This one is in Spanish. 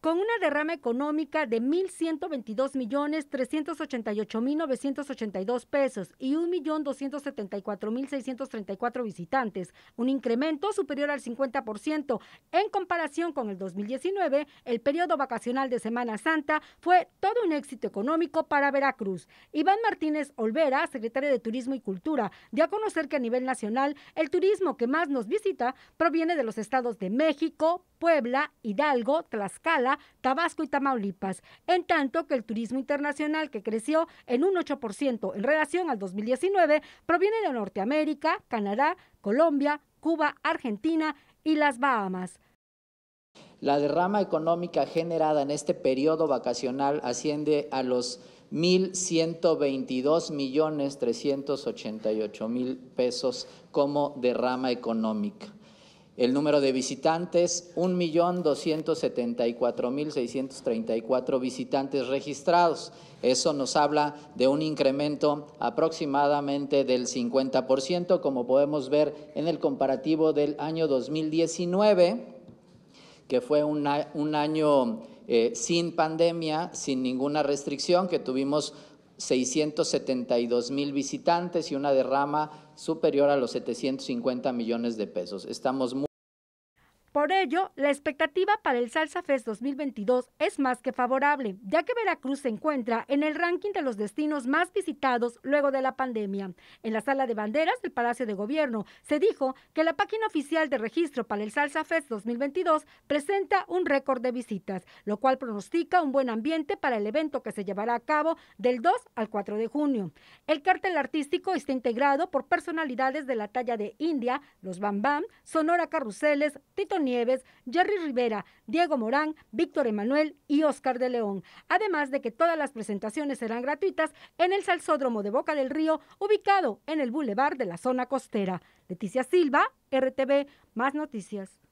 con una derrama económica de 1.122.388.982 pesos y 1.274.634 visitantes, un incremento superior al 50%. En comparación con el 2019, el periodo vacacional de Semana Santa fue todo un éxito económico para Veracruz. Iván Martínez Olvera, secretario de Turismo y Cultura, dio a conocer que a nivel nacional el turismo que más nos visita proviene de los estados de México, Puebla, Hidalgo, Tlaxcala, Tabasco y Tamaulipas, en tanto que el turismo internacional, que creció en un 8% en relación al 2019, proviene de Norteamérica, Canadá, Colombia, Cuba, Argentina y las Bahamas. La derrama económica generada en este periodo vacacional asciende a los 1.122.388.000 millones mil pesos como derrama económica. El número de visitantes, 1.274.634 visitantes registrados. Eso nos habla de un incremento aproximadamente del 50%, como podemos ver en el comparativo del año 2019, que fue un, año eh, sin pandemia, sin ninguna restricción, que tuvimos 672.000 mil visitantes y una derrama superior a los 750 millones de pesos. Estamos muy por ello, la expectativa para el Salsa Fest 2022 es más que favorable, ya que Veracruz se encuentra en el ranking de los destinos más visitados luego de la pandemia. En la sala de banderas del Palacio de Gobierno se dijo que la página oficial de registro para el Salsa Fest 2022 presenta un récord de visitas, lo cual pronostica un buen ambiente para el evento que se llevará a cabo del 2 al 4 de junio. El cartel artístico está integrado por personalidades de la talla de India, los Bam Bam, Sonora Carruseles, Tito Nieves, Jerry Rivera, Diego Morán, Víctor Emanuel y Oscar de León. Además de que todas las presentaciones serán gratuitas en el Salsódromo de Boca del Río, ubicado en el Boulevard de la zona costera. Leticia Silva, RTV, más noticias.